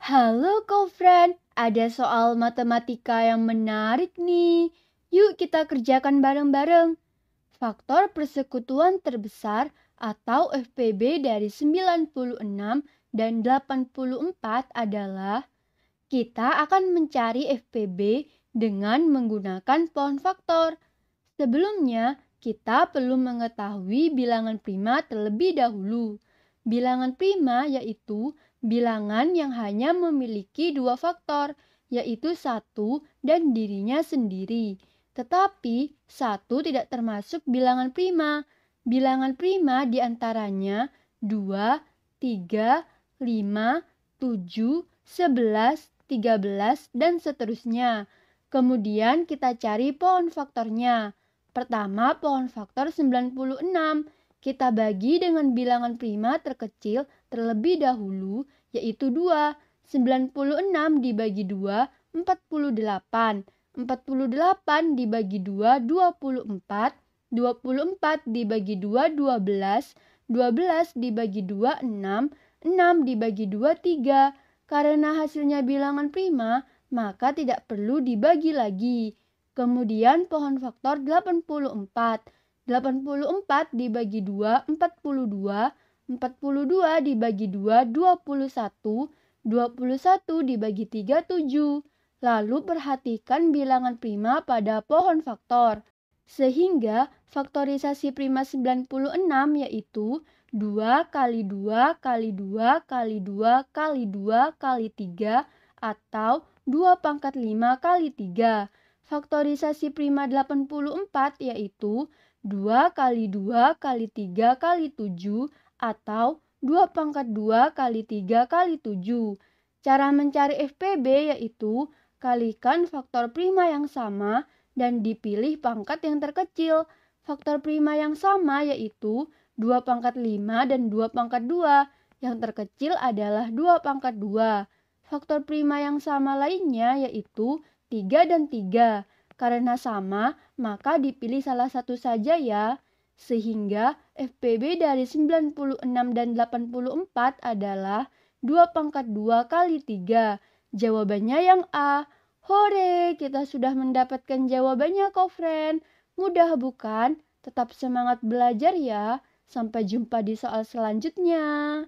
Halo friend, ada soal matematika yang menarik nih. Yuk kita kerjakan bareng-bareng. Faktor persekutuan terbesar atau FPB dari 96 dan 84 adalah kita akan mencari FPB dengan menggunakan pohon faktor. Sebelumnya, kita perlu mengetahui bilangan prima terlebih dahulu. Bilangan prima yaitu bilangan yang hanya memiliki dua faktor, yaitu satu dan dirinya sendiri. Tetapi satu tidak termasuk bilangan prima. Bilangan prima diantaranya 2, 3, 5, 7, 11, 13, dan seterusnya. Kemudian kita cari pohon faktornya. Pertama, pohon faktor 96 kita bagi dengan bilangan prima terkecil terlebih dahulu, yaitu 2. 96 dibagi 2, 48. 48 dibagi 2, 24. 24 dibagi 2, 12. 12 dibagi 2, 6. 6 dibagi 2, 3. Karena hasilnya bilangan prima, maka tidak perlu dibagi lagi. Kemudian pohon faktor 84. 84 dibagi 2 42, 42 dibagi 2 21, 21 dibagi 3 7. Lalu perhatikan bilangan prima pada pohon faktor. Sehingga faktorisasi prima 96 yaitu 2 kali 2 kali 2 kali 2 kali 2 kali 3 atau 2 pangkat 5 kali 3 faktorisasi prima 84 yaitu 2 kali 2 kali 3 kali 7 atau 2 pangkat 2 kali 3 kali 7. Cara mencari FPB yaitu kalikan faktor prima yang sama dan dipilih pangkat yang terkecil. Faktor prima yang sama yaitu 2 pangkat 5 dan 2 pangkat 2. Yang terkecil adalah 2 pangkat 2. Faktor prima yang sama lainnya yaitu 3 dan 3. Karena sama, maka dipilih salah satu saja ya. Sehingga FPB dari 96 dan 84 adalah 2 pangkat 2 kali 3. Jawabannya yang A. Hore, kita sudah mendapatkan jawabannya kok, friend. Mudah bukan? Tetap semangat belajar ya. Sampai jumpa di soal selanjutnya.